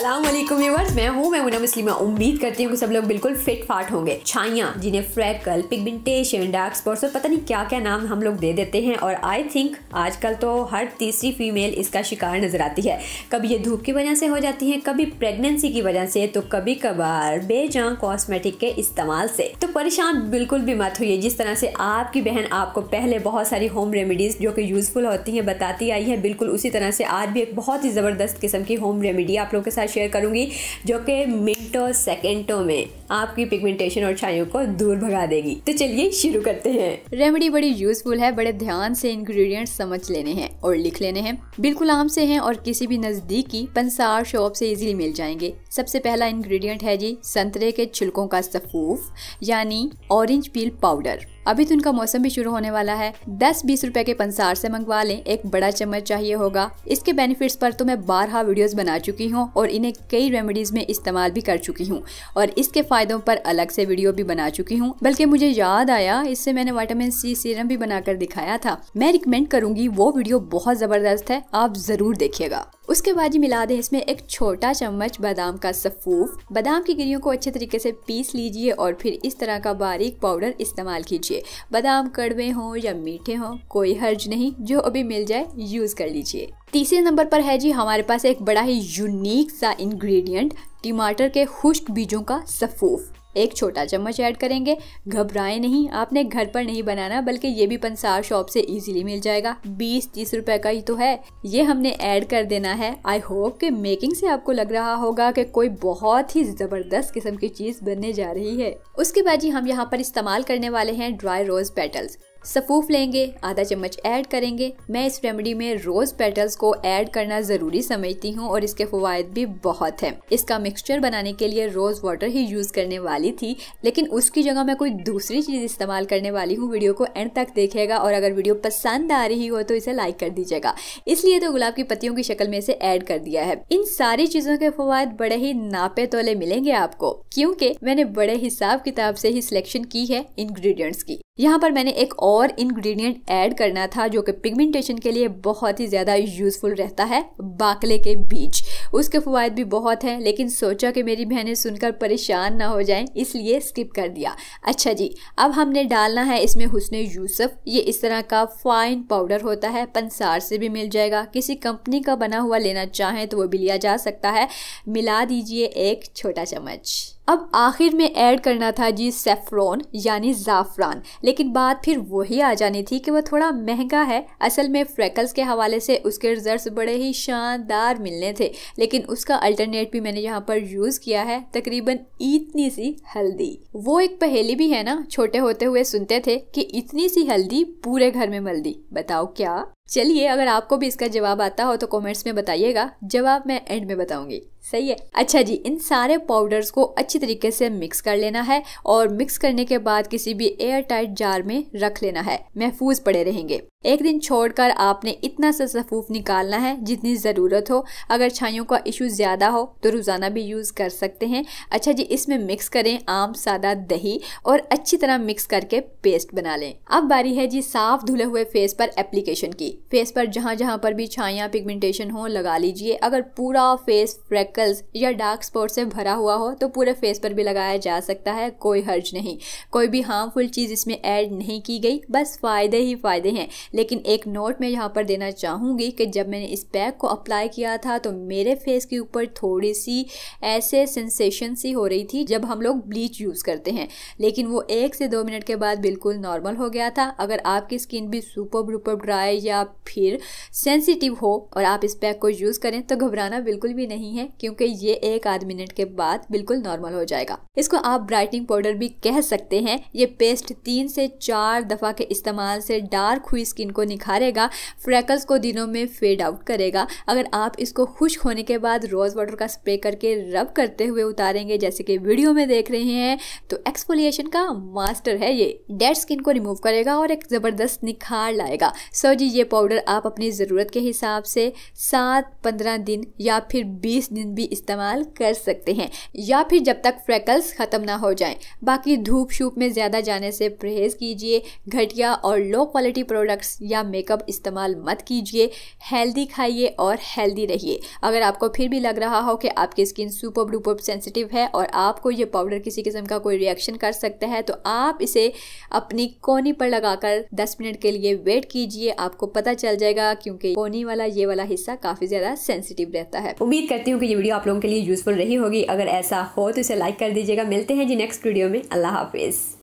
Aslam viewers मैं हूँ मैं मुना मुस्लिमा उम्मीद करती हूँ कि सब लोग बिल्कुल फिट फाट होंगे छाइया जिन्हें फ्रैकल पिगमेंटेशन डार्क स्पॉट्स और पता नहीं क्या क्या नाम हम लोग दे देते हैं और आई थिंक आजकल तो हर तीसरी फीमेल इसका शिकार नजर आती है कभी ये धूप की वजह से हो जाती है कभी प्रेगनेंसी की वजह से तो कभी कभार बेजा कॉस्मेटिक के इस्तेमाल से तो परेशान बिल्कुल भी मत हुई जिस तरह से आपकी बहन आपको पहले बहुत सारी होम रेमेडीज़ जो कि यूज़फुल होती हैं बताती आई है बिल्कुल उसी तरह से आज भी एक बहुत ही ज़बरदस्त किस्म की होम रेमेडी आप लोगों के साथ शेयर करूँगी जो कि मिनटों सेकेंडों में आपकी पिगमेंटेशन और छाइयों को दूर भगा देगी तो चलिए शुरू करते हैं रेमेडी बड़ी यूजफुल है बड़े ध्यान से इंग्रेडिएंट्स समझ लेने हैं और लिख लेने हैं बिल्कुल आम से हैं और किसी भी नज़दीकी पंसार शॉप से इजीली मिल जाएंगे सबसे पहला इंग्रेडिएंट है जी संतरे के छिलकों का सफूफ यानी ऑरेंज पील पाउडर अभी तो उनका मौसम भी शुरू होने वाला है दस बीस रुपए के पंसार से मंगवा लें एक बड़ा चम्मच चाहिए होगा इसके बेनिफिट्स पर तो मैं बारह वीडियोस बना चुकी हूँ और इन्हें कई रेमेडीज़ में इस्तेमाल भी कर चुकी हूँ और इसके फ़ायदों पर अलग से वीडियो भी बना चुकी हूँ बल्कि मुझे याद आया इससे मैंने वाइटामिन सी सीरम भी बनाकर दिखाया था मैं रिकमेंड करूँगी वो वीडियो बहुत ज़बरदस्त है आप ज़रूर देखिएगा उसके बाद ही मिला दें इसमें एक छोटा चम्मच बादाम का सफूफ बादाम की गिरियों को अच्छे तरीके से पीस लीजिए और फिर इस तरह का बारीक पाउडर इस्तेमाल कीजिए बादाम कड़वे हों या मीठे हों कोई हर्ज नहीं जो अभी मिल जाए यूज़ कर लीजिए तीसरे नंबर पर है जी हमारे पास एक बड़ा ही यूनिक सा इंग्रेडिएंट टमाटर के खुश्क बीजों का सफूफ एक छोटा चम्मच ऐड करेंगे घबराएं नहीं आपने घर पर नहीं बनाना बल्कि ये भी पंसार शॉप से इजीली मिल जाएगा 20-30 रुपए का ही तो है ये हमने ऐड कर देना है आई होप कि मेकिंग से आपको लग रहा होगा कि कोई बहुत ही ज़बरदस्त किस्म की चीज़ बनने जा रही है उसके बाद जी हम यहाँ पर इस्तेमाल करने वाले हैं ड्राई रोज़ पेटल्स सफ़ूफ लेंगे आधा चम्मच ऐड करेंगे मैं इस रेमेडी में रोज़ पेटल्स को ऐड करना ज़रूरी समझती हूँ और इसके फ़वाद भी बहुत हैं इसका मिक्सचर बनाने के लिए रोज़ वाटर ही यूज़ करने वाली थी लेकिन उसकी जगह मैं कोई दूसरी चीज़ इस्तेमाल करने वाली हूँ वीडियो को एंड तक देखेगा और अगर वीडियो पसंद आ रही हो तो इसे लाइक कर दीजिएगा इसलिए तो गुलाब की पत्तियों की शक्ल में इसे ऐड कर दिया है इन सारी चीज़ों के फवाद बड़े ही नापे तोले मिलेंगे आपको क्योंकि मैंने बड़े हिसाब किताब से ही सिलेक्शन की है इनग्रीडियंट्स की यहाँ पर मैंने एक और इंग्रेडिएंट ऐड करना था जो कि पिगमेंटेशन के लिए बहुत ही ज़्यादा यूज़फुल रहता है बाकले के बीज उसके फ़वाद भी बहुत हैं लेकिन सोचा कि मेरी बहनें सुनकर परेशान ना हो जाएं इसलिए स्किप कर दिया अच्छा जी अब हमने डालना है इसमें हुसन यूसुफ ये इस तरह का फ़ाइन पाउडर होता है पंसार से भी मिल जाएगा किसी कंपनी का बना हुआ लेना चाहें तो वो भी लिया जा सकता है मिला दीजिए एक छोटा चम्मच अब आखिर में ऐड करना था जी सेफ्रॉन यानी ज़ाफ़रान लेकिन बात फिर वही आ जानी थी कि वह थोड़ा महंगा है असल में फ्रैकल्स के हवाले से उसके रिजल्ट बड़े ही शानदार मिलने थे लेकिन उसका अल्टरनेट भी मैंने यहाँ पर यूज़ किया है तकरीबन इतनी सी हल्दी वो एक पहेली भी है ना छोटे होते हुए सुनते थे कि इतनी सी हल्दी पूरे घर में मल दी बताओ क्या चलिए अगर आपको भी इसका जवाब आता हो तो कमेंट्स में बताइएगा जवाब मैं एंड में बताऊंगी सही है अच्छा जी इन सारे पाउडर्स को अच्छी तरीके से मिक्स कर लेना है और मिक्स करने के बाद किसी भी एयर टाइट जार में रख लेना है महफूज पड़े रहेंगे एक दिन छोड़कर आपने इतना सा सफूफ निकालना है जितनी ज़रूरत हो अगर छाइयों का इशू ज़्यादा हो तो रोज़ाना भी यूज़ कर सकते हैं अच्छा जी इसमें मिक्स करें आम सादा दही और अच्छी तरह मिक्स करके पेस्ट बना लें अब बारी है जी साफ धुले हुए फेस पर एप्लीकेशन की फेस पर जहाँ जहाँ पर भी छाइयाँ पिगमेंटेशन हो लगा लीजिए अगर पूरा फेस फ्रैकल्स या डार्क स्पॉट से भरा हुआ हो तो पूरे फेस पर भी लगाया जा सकता है कोई हर्ज नहीं कोई भी हार्मफुल चीज़ इसमें ऐड नहीं की गई बस फ़ायदे ही फ़ायदे हैं लेकिन एक नोट मैं यहाँ पर देना चाहूँगी कि जब मैंने इस पैक को अप्लाई किया था तो मेरे फेस के ऊपर थोड़ी सी ऐसे सेंसेशन सी हो रही थी जब हम लोग ब्लीच यूज़ करते हैं लेकिन वो एक से दो मिनट के बाद बिल्कुल नॉर्मल हो गया था अगर आपकी स्किन भी सुपर ब्रूपर ड्राई या फिर सेंसिटिव हो और आप इस पैक को यूज़ करें तो घबराना बिल्कुल भी नहीं है क्योंकि ये एक आध मिनट के बाद बिल्कुल नॉर्मल हो जाएगा इसको आप ब्राइटनिंग पाउडर भी कह सकते हैं ये पेस्ट तीन से चार दफ़ा के इस्तेमाल से डार्क हुई स्किन स्किन को निखारेगा फ्रैकल्स को दिनों में फेड आउट करेगा अगर आप इसको खुश्क होने के बाद रोज़ वाटर का स्प्रे करके रब करते हुए उतारेंगे जैसे कि वीडियो में देख रहे हैं तो एक्सपोलिएशन का मास्टर है ये डेड स्किन को रिमूव करेगा और एक ज़बरदस्त निखार लाएगा सर जी ये पाउडर आप अपनी ज़रूरत के हिसाब से सात पंद्रह दिन या फिर बीस दिन भी इस्तेमाल कर सकते हैं या फिर जब तक फ्रैकल्स ख़त्म ना हो जाएं बाकी धूप शूप में ज़्यादा जाने से परहेज़ कीजिए घटिया और लो क्वालिटी प्रोडक्ट्स प्रोडक्ट्स या मेकअप इस्तेमाल मत कीजिए हेल्दी खाइए और हेल्दी रहिए अगर आपको फिर भी लग रहा हो कि आपकी स्किन सुपर डुपर सेंसिटिव है और आपको ये पाउडर किसी किस्म का कोई रिएक्शन कर सकता है तो आप इसे अपनी कोनी पर लगाकर 10 मिनट के लिए वेट कीजिए आपको पता चल जाएगा क्योंकि कोनी वाला ये वाला हिस्सा काफ़ी ज़्यादा सेंसिटिव रहता है उम्मीद करती हूँ कि ये वीडियो आप लोगों के लिए यूजफुल रही होगी अगर ऐसा हो तो इसे लाइक कर दीजिएगा मिलते हैं जी नेक्स्ट वीडियो में अल्लाह हाफिज़